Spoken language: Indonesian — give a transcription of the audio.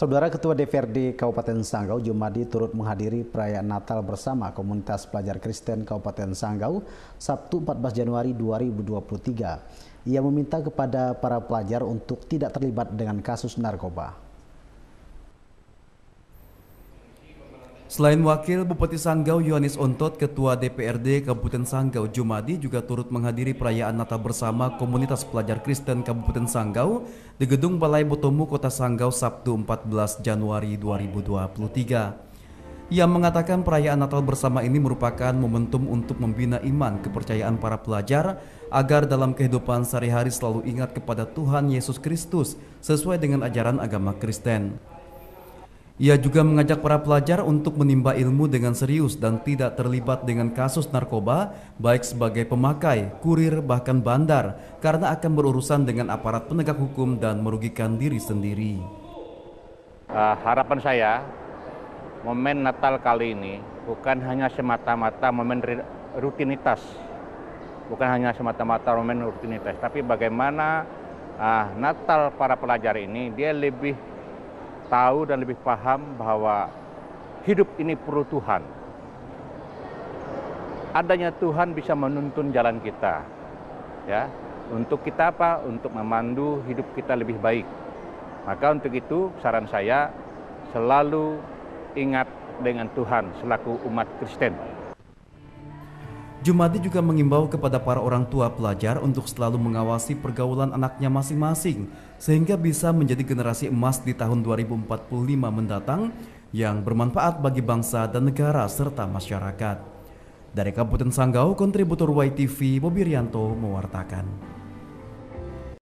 Saudara Ketua DPRD Kabupaten Sanggau Jumadi turut menghadiri perayaan Natal bersama komunitas pelajar Kristen Kabupaten Sanggau Sabtu 14 Januari 2023. Ia meminta kepada para pelajar untuk tidak terlibat dengan kasus narkoba. Selain Wakil Bupati Sanggau Yohanes Ontot, Ketua DPRD Kabupaten Sanggau Jumadi juga turut menghadiri perayaan Natal bersama komunitas pelajar Kristen Kabupaten Sanggau di Gedung Balai Botomu Kota Sanggau Sabtu 14 Januari 2023. Ia mengatakan perayaan Natal bersama ini merupakan momentum untuk membina iman kepercayaan para pelajar agar dalam kehidupan sehari-hari selalu ingat kepada Tuhan Yesus Kristus sesuai dengan ajaran agama Kristen. Ia juga mengajak para pelajar untuk menimba ilmu dengan serius dan tidak terlibat dengan kasus narkoba, baik sebagai pemakai, kurir, bahkan bandar, karena akan berurusan dengan aparat penegak hukum dan merugikan diri sendiri. Uh, harapan saya, momen Natal kali ini bukan hanya semata-mata momen rutinitas, bukan hanya semata-mata momen rutinitas, tapi bagaimana uh, Natal para pelajar ini dia lebih tahu dan lebih paham bahwa hidup ini perlu Tuhan. Adanya Tuhan bisa menuntun jalan kita. Ya, untuk kita apa? Untuk memandu hidup kita lebih baik. Maka untuk itu saran saya selalu ingat dengan Tuhan selaku umat Kristen. Jumadi juga mengimbau kepada para orang tua pelajar untuk selalu mengawasi pergaulan anaknya masing-masing sehingga bisa menjadi generasi emas di tahun 2045 mendatang yang bermanfaat bagi bangsa dan negara serta masyarakat. Dari Kabupaten Sanggau, kontributor YTV Bobi Rianto mewartakan.